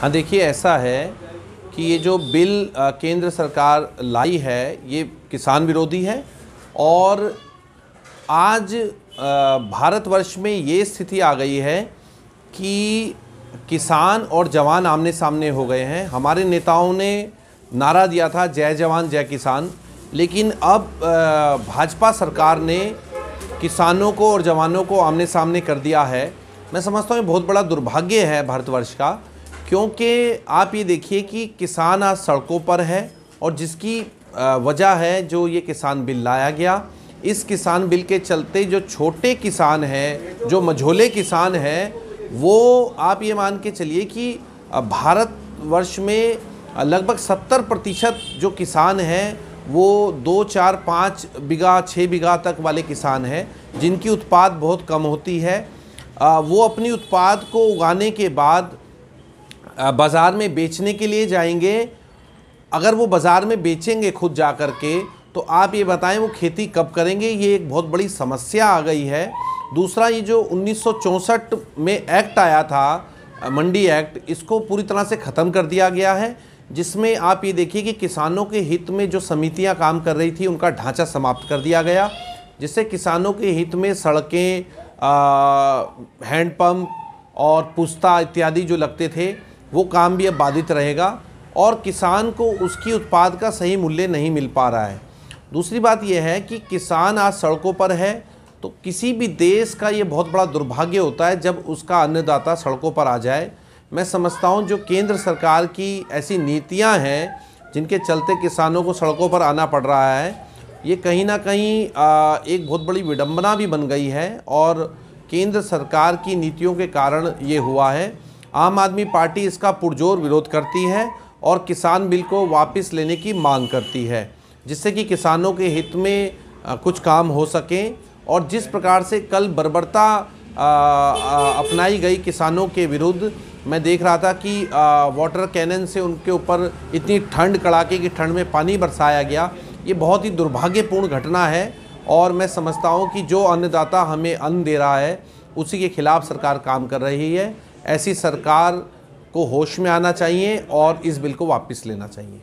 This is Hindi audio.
हाँ देखिए ऐसा है कि ये जो बिल केंद्र सरकार लाई है ये किसान विरोधी है और आज भारतवर्ष में ये स्थिति आ गई है कि किसान और जवान आमने सामने हो गए हैं हमारे नेताओं ने नारा दिया था जय जवान जय किसान लेकिन अब भाजपा सरकार ने किसानों को और जवानों को आमने सामने कर दिया है मैं समझता हूँ ये बहुत बड़ा दुर्भाग्य है भारतवर्ष का क्योंकि आप ये देखिए कि किसान आज सड़कों पर है और जिसकी वजह है जो ये किसान बिल लाया गया इस किसान बिल के चलते जो छोटे किसान हैं जो मझोले किसान हैं वो आप ये मान के चलिए कि भारतवर्ष में लगभग सत्तर प्रतिशत जो किसान हैं वो दो चार पाँच बीघा छः बीघा तक वाले किसान हैं जिनकी उत्पाद बहुत कम होती है वो अपनी उत्पाद को उगाने के बाद बाज़ार में बेचने के लिए जाएंगे अगर वो बाज़ार में बेचेंगे खुद जा कर के तो आप ये बताएं वो खेती कब करेंगे ये एक बहुत बड़ी समस्या आ गई है दूसरा ये जो उन्नीस में एक्ट आया था मंडी एक्ट इसको पूरी तरह से ख़त्म कर दिया गया है जिसमें आप ये देखिए कि किसानों के हित में जो समितियां काम कर रही थी उनका ढांचा समाप्त कर दिया गया जिससे किसानों के हित में सड़कें हैंडपम्प और पुस्ता इत्यादि जो लगते थे वो काम भी अब बाधित रहेगा और किसान को उसकी उत्पाद का सही मूल्य नहीं मिल पा रहा है दूसरी बात यह है कि किसान आज सड़कों पर है तो किसी भी देश का ये बहुत बड़ा दुर्भाग्य होता है जब उसका अन्नदाता सड़कों पर आ जाए मैं समझता हूँ जो केंद्र सरकार की ऐसी नीतियाँ हैं जिनके चलते किसानों को सड़कों पर आना पड़ रहा है ये कहीं ना कहीं एक बहुत बड़ी विडम्बना भी बन गई है और केंद्र सरकार की नीतियों के कारण ये हुआ है आम आदमी पार्टी इसका पुरजोर विरोध करती है और किसान बिल को वापस लेने की मांग करती है जिससे कि किसानों के हित में कुछ काम हो सकें और जिस प्रकार से कल बर्बरता अपनाई गई किसानों के विरुद्ध मैं देख रहा था कि वाटर कैनन से उनके ऊपर इतनी ठंड कड़ाके की ठंड में पानी बरसाया गया ये बहुत ही दुर्भाग्यपूर्ण घटना है और मैं समझता हूँ कि जो अन्नदाता हमें अन्न दे रहा है उसी के खिलाफ सरकार काम कर रही है ऐसी सरकार को होश में आना चाहिए और इस बिल को वापस लेना चाहिए